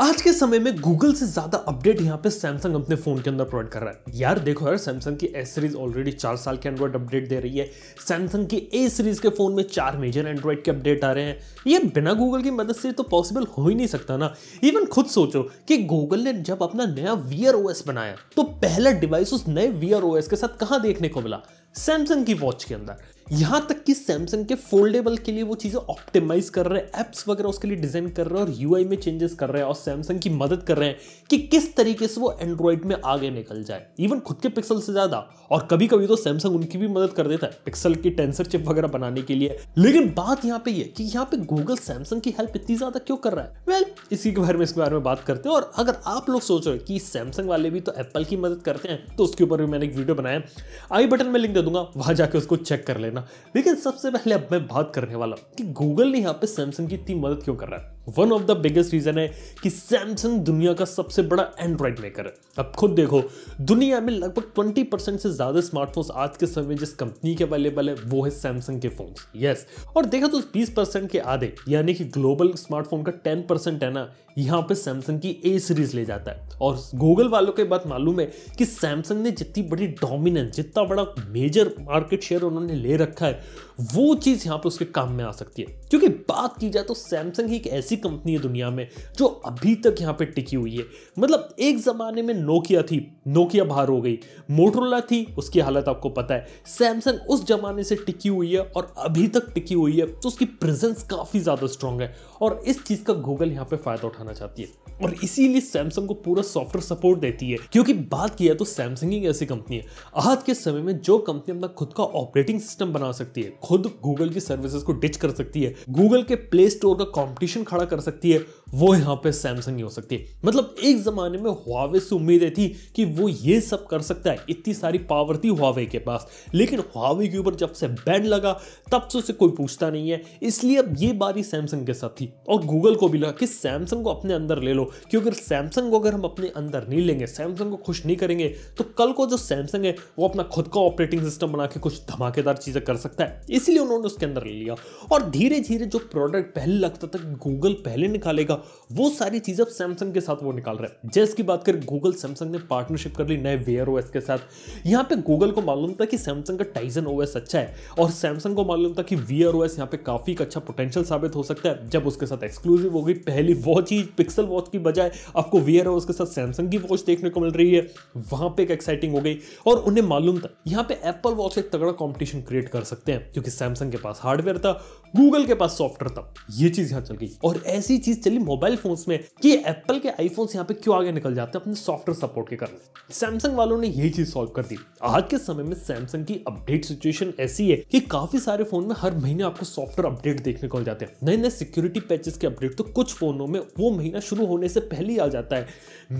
आज के समय में गूगल से ज्यादा अपडेट यहाँ पे सैमसंग अपने फोन के अंदर प्रोवाइड कर रहा है यार देखो यार सैमसंग की एस सीरीज ऑलरेडी चार साल के एंड्रॉइड अपडेट दे रही है सैमसंग की ए सीरीज के फोन में चार मेजर एंड्रॉइड के अपडेट आ रहे हैं ये बिना गूगल की मदद से तो पॉसिबल हो ही नहीं सकता ना इवन खुद सोचो कि गूगल ने जब अपना नया वी बनाया तो पहला डिवाइस उस नए वी के साथ कहाँ देखने को मिला सैमसंग की वॉच के अंदर यहां तक कि सैमसंग के फोल्डेबल के लिए वो चीज़ें ऑप्टिमाइज कर रहे हैं एप्स वगैरह उसके लिए डिज़ाइन कर रहे हैं और यूआई में चेंजेस कर रहे हैं और सैमसंग की मदद कर रहे हैं कि किस तरीके से वो एंड्रॉइड में आगे निकल जाए इवन खुद के पिक्सल से ज़्यादा और कभी कभी तो सैमसंग उनकी भी मदद कर देता है पिक्सल की टेंसर चिप वगैरह बनाने के लिए लेकिन बात यहाँ पे ये यह कि यहाँ पे गूगल सैमसंग की हेल्प इतनी ज़्यादा क्यों कर रहा है वेल इसी के बारे में इसके बारे में बात करते हैं और अगर आप लोग सोच रहे कि सैमसंग वाले भी तो एप्पल की मदद करते हैं तो उसके ऊपर भी मैंने एक वीडियो बनाया आई बटन में लिंक दे दूंगा वहां जाके उसको चेक कर लेना लेकिन सबसे पहले अब मैं बात करने वाला कि गूगल ने यहाँ पे सैमसंग की इतनी मदद क्यों कर रहा है one of the biggest reason है कि सैमसंग दुनिया का सबसे बड़ा एंड्रॉयड मेकर है अब खुद देखो दुनिया में लगभग 20 परसेंट से ज़्यादा स्मार्टफोन्स आज के समय जिस कंपनी के अवेलेबल है वो है सैमसंग के फोन यस और देखा तो 20 परसेंट के आधे यानी कि ग्लोबल स्मार्टफोन का 10 परसेंट है ना यहाँ पे सैमसंग की ए सीरीज ले जाता है और गूगल वालों के बात मालूम है कि सैमसंग ने जितनी बड़ी डोमिनेंस जितना बड़ा मेजर मार्केट शेयर उन्होंने ले रखा है वो चीज़ यहाँ पे उसके काम में आ सकती है क्योंकि बात की जाए तो सैमसंग ही एक ऐसी कंपनी है दुनिया में जो अभी तक यहाँ पे टिकी हुई है मतलब एक ज़माने में नोकिया थी नोकिया बाहर हो गई मोटरोला थी उसकी हालत आपको पता है सैमसंग उस ज़माने से टिकी हुई है और अभी तक टिकी हुई है तो उसकी प्रेजेंस काफ़ी ज़्यादा स्ट्रांग है और इस चीज़ का गूगल यहाँ पर फ़ायदा उठाना बनाना चाहती है और इसीलिए सैमसंग को पूरा सॉफ्टवेयर सपोर्ट देती है क्योंकि बात किया तो सैमसंग ही ऐसी कंपनी है आज के समय में जो कंपनी अपना खुद का ऑपरेटिंग सिस्टम बना सकती है खुद गूगल की सर्विसेज को डिच कर सकती है गूगल के प्ले स्टोर का कॉम्पिटिशन खड़ा कर सकती है वो यहाँ पे सैमसंग ही हो सकती है मतलब एक ज़माने में हुआवे से उम्मीदें थी कि वो ये सब कर सकता है इतनी सारी पावर थी हुआवे के पास लेकिन हुआवे के ऊपर जब से बैन लगा तब से उसे कोई पूछता नहीं है इसलिए अब ये बारी सैमसंग के साथ थी और गूगल को भी लगा कि सैमसंग को अपने अंदर ले लो क्योंकि सैमसंग को अगर हम अपने अंदर नहीं लेंगे सैमसंग को खुश नहीं करेंगे तो कल को जो सैमसंग है वो अपना खुद का ऑपरेटिंग सिस्टम बना के कुछ धमाकेदार चीज़ें कर सकता है इसलिए उन्होंने उसके अंदर ले लिया और धीरे धीरे जो प्रोडक्ट पहले लगता था गूगल पहले निकालेगा होगा वो सारी चीज़ अब सैमसंग के साथ वो निकाल रहा है जैस की बात करें गूगल सैमसंग ने पार्टनरशिप कर ली नए वेयर ओएस के साथ यहाँ पे गूगल को मालूम था कि सैमसंग का टाइजन ओएस अच्छा है और सैमसंग को मालूम था कि वीयर ओएस यहाँ पे काफ़ी अच्छा पोटेंशियल साबित हो सकता है जब उसके साथ एक्सक्लूसिव हो गई पहली वॉच ही पिक्सल वॉच की बजाय आपको वीयर ओएस के साथ सैमसंग की वॉच देखने को मिल रही है वहां पर एक एक्साइटिंग हो गई और उन्हें मालूम था यहाँ पे एप्पल वॉच एक तगड़ा कॉम्पिटिशन क्रिएट कर सकते हैं क्योंकि सैमसंग के पास हार्डवेयर था गूगल के पास सॉफ्टवेयर था ये चीज़ यहाँ चल गई और ऐसी चीज़ चली मोबाइल फोन्स में कि एप्पल के आईफोन्स यहाँ पे क्यों आगे निकल जाते हैं अपने सॉफ्टवेयर सपोर्ट के कारण सैमसंग वालों ने यही चीज सॉल्व कर दी आज के समय में सैमसंग की अपडेट सिचुएशन ऐसी है कि काफी सारे फोन में हर महीने आपको सॉफ्टवेयर अपडेट देखने को मिल जाते हैं नए नए सिक्योरिटी पैचेस के अपडेट तो कुछ फोनों में वो महीना शुरू होने से पहले ही आ जाता है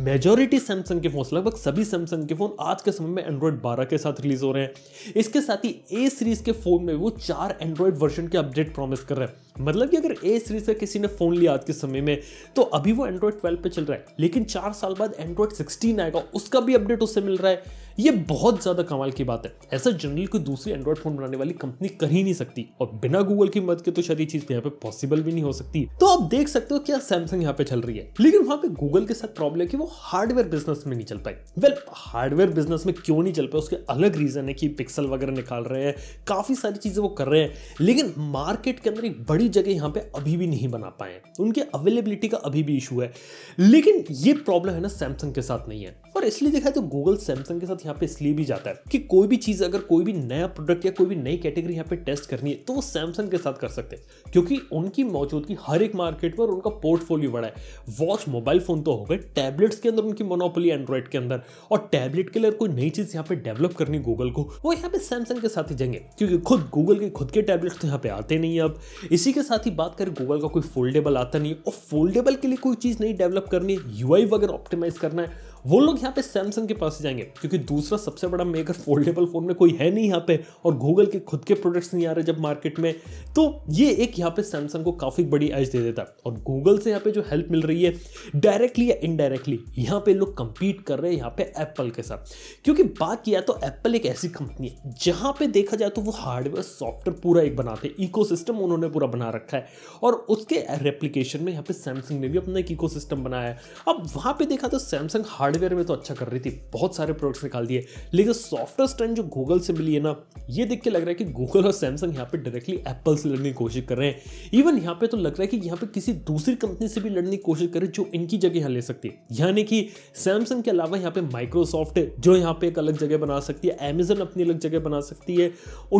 मेजोरिटी सैमसंग के फोन लगभग सभी सैमसंग के फोन आज के समय में एंड्रॉइड बारह के साथ रिलीज हो रहे हैं इसके साथ ही ए सीरीज के फोन में वो चार एंड्रॉइड वर्जन के अपडेट प्रॉमिस कर रहे हैं मतलब कि अगर ए सीरीज का किसी ने फ़ोन लिया आज के समय में तो अभी वो एंड्रॉयड 12 पे चल रहा है लेकिन चार साल बाद एंड्रॉयड 16 आएगा उसका भी अपडेट उससे मिल रहा है ये बहुत ज़्यादा कमाल की बात है ऐसा जनरली कोई दूसरी एंड्रॉयड फ़ोन बनाने वाली कंपनी कर ही नहीं सकती और बिना गूगल की मदद के तो शायद ये चीज़ यहाँ पे पॉसिबल भी नहीं हो सकती तो आप देख सकते हो क्या सैमसंग यहाँ पे चल रही है लेकिन वहां पे गूगल के साथ प्रॉब्लम है कि वो हार्डवेयर बिजनेस में नहीं चल पाई वेल हार्डवेयर बिजनेस में क्यों नहीं चल पाए उसके अलग रीज़न है कि पिक्सल वगैरह निकाल रहे हैं काफ़ी सारी चीज़ें वो कर रहे हैं लेकिन मार्केट के अंदर एक बड़ी सारी जगह यहाँ पे अभी भी नहीं बना पाए उनके अवेलेबिलिटी का अभी भी इशू है लेकिन ये प्रॉब्लम है ना सैमसंग के साथ नहीं है और इसलिए देखा है तो गूगल सैमसंग के साथ यहाँ पे इसलिए भी जाता है कि कोई भी चीज़ अगर कोई भी नया प्रोडक्ट या कोई भी नई कैटेगरी यहाँ पे टेस्ट करनी है तो वो सैमसंग के साथ कर सकते हैं क्योंकि उनकी मौजूदगी हर एक मार्केट में और उनका पोर्टफोलियो बड़ा है वॉच मोबाइल फ़ोन तो हो गए टैबलेट्स के अंदर उनकी मोनोपोली एंड्रॉइड के अंदर और टैबलेट के लिए कोई नई चीज़ यहाँ पे डेवलप करनी गूगल को वो यहाँ पे सैमसंग के साथ ही जाएंगे क्योंकि खुद गूगल के खुद के टैबलेट्स तो यहाँ पे आते नहीं है अब इसी के साथ ही बात करें गूगल का कोई फोल्डेबल आता नहीं और फोल्डेबल के लिए कोई चीज़ नहीं डेवलप करनी है यू वगैरह ऑप्टिमाइज करना है वो लोग यहाँ पे सैमसंग के पास जाएंगे क्योंकि दूसरा सबसे बड़ा मेकर फोल्डेबल फ़ोन में कोई है नहीं यहाँ पे और गूगल के खुद के प्रोडक्ट्स नहीं आ रहे जब मार्केट में तो ये एक यहाँ पे सैमसंग को काफ़ी बड़ी एज दे देता और गूगल से यहाँ पे जो हेल्प मिल रही है डायरेक्टली या इनडायरेक्टली यहाँ पे लोग कंपीट कर रहे हैं यहाँ पे एप्पल के साथ क्योंकि बात किया तो एप्पल एक ऐसी कंपनी है जहाँ पे देखा जाए तो वो हार्डवेयर सॉफ्टवेयर पूरा एक बनाते हैं इको उन्होंने पूरा बना रखा है और उसके रेप्लीकेशन में यहाँ पे सैमसंग ने भी अपना एक इको बनाया है अब वहाँ पे देखा तो सैमसंग हार्ड हार्डवेयर में तो अच्छा कर रही थी बहुत सारे प्रोडक्ट्स निकाल दिए लेकिन सॉफ्टवेयर स्टैंड जो गूगल से मिली है ना ये देख के लग रहा है कि गूगल और सैमसंग यहाँ पे डायरेक्टली एप्पल से लड़ने की कोशिश कर रहे हैं इवन यहाँ पे तो लग रहा है कि यहाँ पे किसी दूसरी कंपनी से भी लड़ने की कोशिश करे जो इनकी जगह यहाँ ले सकती है यानी कि सैमसंग के अलावा यहाँ पे माइक्रोसॉफ्ट जो यहाँ पे एक अलग जगह बना सकती है अमेजन अपनी अलग जगह बना सकती है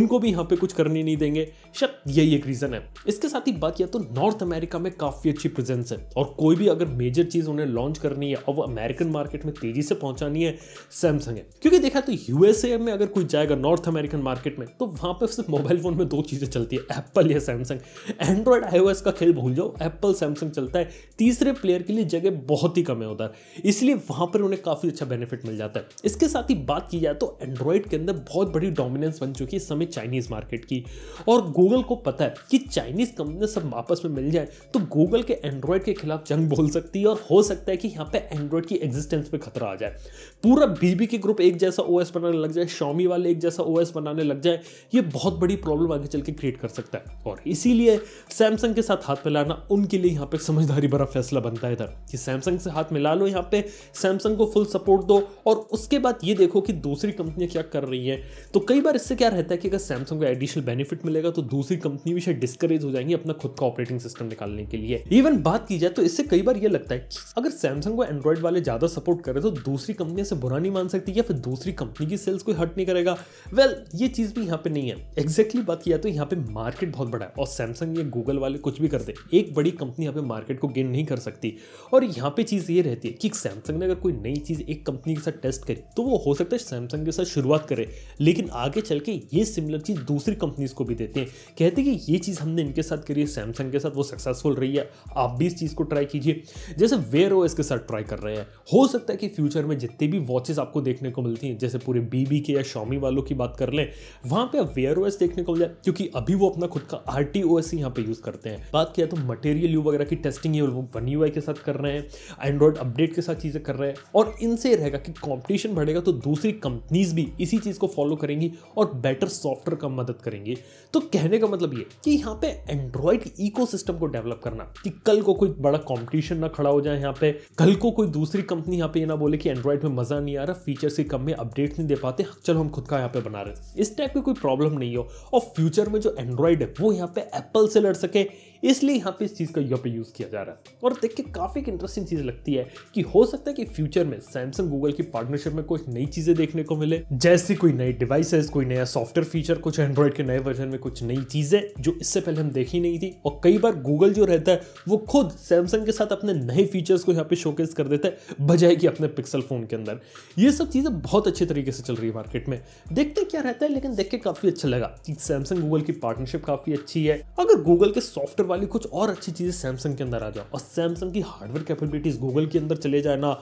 उनको भी यहाँ पे कुछ करने नहीं देंगे शायद यही एक रीज़न है इसके साथ ही बात किया तो नॉर्थ अमेरिका में काफ़ी अच्छी प्रेजेंस है और कोई भी अगर मेजर चीज़ उन्हें लॉन्च करनी है और वो अमेरिकन मार्केट मार्केट में तेजी से पहुंचानी है सैमसंग है क्योंकि देखा तो यूएसए में अगर कोई जाएगा नॉर्थ अमेरिकन मार्केट में तो वहां पर सिर्फ मोबाइल फ़ोन में दो चीज़ें चलती है एप्पल या सैमसंग एंड्रॉयड आईओएस का खेल भूल जाओ एप्पल सैमसंग चलता है तीसरे प्लेयर के लिए जगह बहुत ही कम है उधर इसलिए वहां पर उन्हें काफ़ी अच्छा बेनिफिट मिल जाता है इसके साथ ही बात की जाए तो एंड्रॉयड के अंदर बहुत बड़ी डोमिनेंस बन चुकी है समय चाइनीज़ मार्केट की और गूगल को पता है कि चाइनीज़ कंपनियां सब आपस में मिल जाए तो गूगल के एंड्रॉयड के खिलाफ जंग बोल सकती है और हो सकता है कि यहां पे एंड्रॉयड की एग्जिस्टेंस परफॉर्मेंस पे खतरा आ जाए पूरा बीबी के ग्रुप एक जैसा ओ बनाने लग जाए शॉमी वाले एक जैसा ओ बनाने लग जाए ये बहुत बड़ी प्रॉब्लम आगे चल के क्रिएट कर सकता है और इसीलिए सैमसंग के साथ हाथ मिलाना उनके लिए यहाँ पे समझदारी भरा फैसला बनता है था कि सैमसंग से हाथ मिला लो यहाँ पे सैमसंग को फुल सपोर्ट दो और उसके बाद ये देखो कि दूसरी कंपनियाँ क्या कर रही हैं तो कई बार इससे क्या रहता है कि अगर सैमसंग को एडिशनल बेनिफिट मिलेगा तो दूसरी कंपनी भी शायद डिस्करेज हो जाएंगी अपना खुद का ऑपरेटिंग सिस्टम निकालने के लिए इवन बात की जाए तो इससे कई बार ये लगता है अगर सैमसंग को एंड्रॉइड वाले ज़्यादा सपोर्ट सपोर्ट कर रहे तो दूसरी कंपनियां से बुरा नहीं मान सकती या फिर दूसरी कंपनी की सेल्स कोई हट नहीं करेगा वेल well, ये चीज़ भी यहाँ पे नहीं है एग्जैक्टली बात किया तो यहाँ पे मार्केट बहुत बड़ा है और सैमसंग या गूगल वाले कुछ भी करते एक बड़ी कंपनी यहाँ पे मार्केट को गेन नहीं कर सकती और यहाँ पे चीज़ ये रहती है कि सैमसंग ने अगर कोई नई चीज़ एक कंपनी के साथ टेस्ट करे तो वो हो सकता है सैमसंग के साथ शुरुआत करे लेकिन आगे चल के ये सिमिलर चीज़ दूसरी कंपनीज को भी देते हैं कहते कि ये चीज़ हमने इनके साथ करी है सैमसंग के साथ वो सक्सेसफुल रही है आप भी इस चीज़ को ट्राई कीजिए जैसे वेयर ओ के साथ ट्राई कर रहे हैं हो सकता सकता है कि फ्यूचर में जितने भी वॉचेस आपको देखने को मिलती हैं जैसे पूरे बीबी के या शॉमी वालों की बात कर लें वहां पे आप वेयर ओएस देखने को मिल जाए क्योंकि अभी वो अपना खुद का आर टी ओ एस यहाँ पे यूज़ करते हैं बात किया तो मटेरियल यू वगैरह की टेस्टिंग ये लोग वन यू आई के साथ कर रहे हैं एंड्रॉयड अपडेट के साथ चीज़ें कर रहे हैं और इनसे रहेगा कि कॉम्पिटिशन बढ़ेगा तो दूसरी कंपनीज भी इसी चीज़ को फॉलो करेंगी और बेटर सॉफ्टवेयर का मदद करेंगी तो कहने का मतलब ये कि यहाँ पे एंड्रॉयड इको को डेवलप करना कि कल को कोई बड़ा कॉम्पिटिशन ना खड़ा हो जाए यहाँ पे कल को कोई दूसरी कंपनी यहाँ पे पे ये ना बोले कि एंड्रॉइड में मज़ा नहीं आ रहा फीचर्स के कम में अपडेट नहीं दे पाते चलो हम खुद का यहाँ पे बना रहे हैं इस टाइप की कोई प्रॉब्लम नहीं हो और फ्यूचर में जो एंड्रॉइड है वो यहाँ पे एप्पल से लड़ सके इसलिए यहाँ पे इस चीज़ का यहाँ पे यूज़ किया जा रहा है और देख के काफ़ी इंटरेस्टिंग चीज़ लगती है कि हो सकता है कि फ्यूचर में सैमसंग गूगल की पार्टनरशिप में कुछ नई चीज़ें देखने को मिले जैसे कोई नई डिवाइसेस कोई नया सॉफ्टवेयर फीचर कुछ एंड्रॉइड के नए वर्जन में कुछ नई चीज़ें जो इससे पहले हम देखी नहीं थी और कई बार गूगल जो रहता है वो खुद सैमसंग के साथ अपने नए फीचर्स को यहाँ पे शोकेस कर देता है बजाय कि अपने पिक्सल फोन के अंदर ये सब चीज़ें बहुत अच्छे तरीके से चल रही है मार्केट में देखते क्या रहता है लेकिन देख के काफ़ी अच्छा लगा कि सैमसंग गूगल की पार्टनरशिप काफ़ी अच्छी है अगर गूगल के सॉफ्टवेयर वाली कुछ और अच्छी चीज़ें सैमसंग के अंदर आ जाए और सैमसंग की हार्डवेयर कैपेबिलिटीज़ गूगल के अंदर चले जाए ना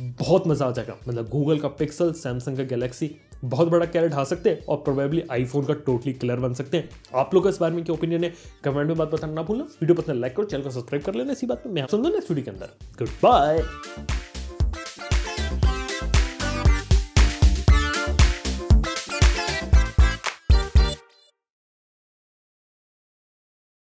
बहुत मज़ा आ जाएगा मतलब गूगल का पिक्सल सैमसंग का गैलेक्सी बहुत बड़ा कैरेट हाँ सकते हैं और प्रोबेबली आईफोन का टोटली क्लियर बन सकते हैं आप लोग का इस बारे में क्या ओपिनियन है कमेंट में बात बताना ना भूलना वीडियो पसंद लाइक करो चैनल को सब्सक्राइब कर लेना इसी बात में मैं आप सुन दो नेक्स्ट वीडियो के अंदर गुड बाय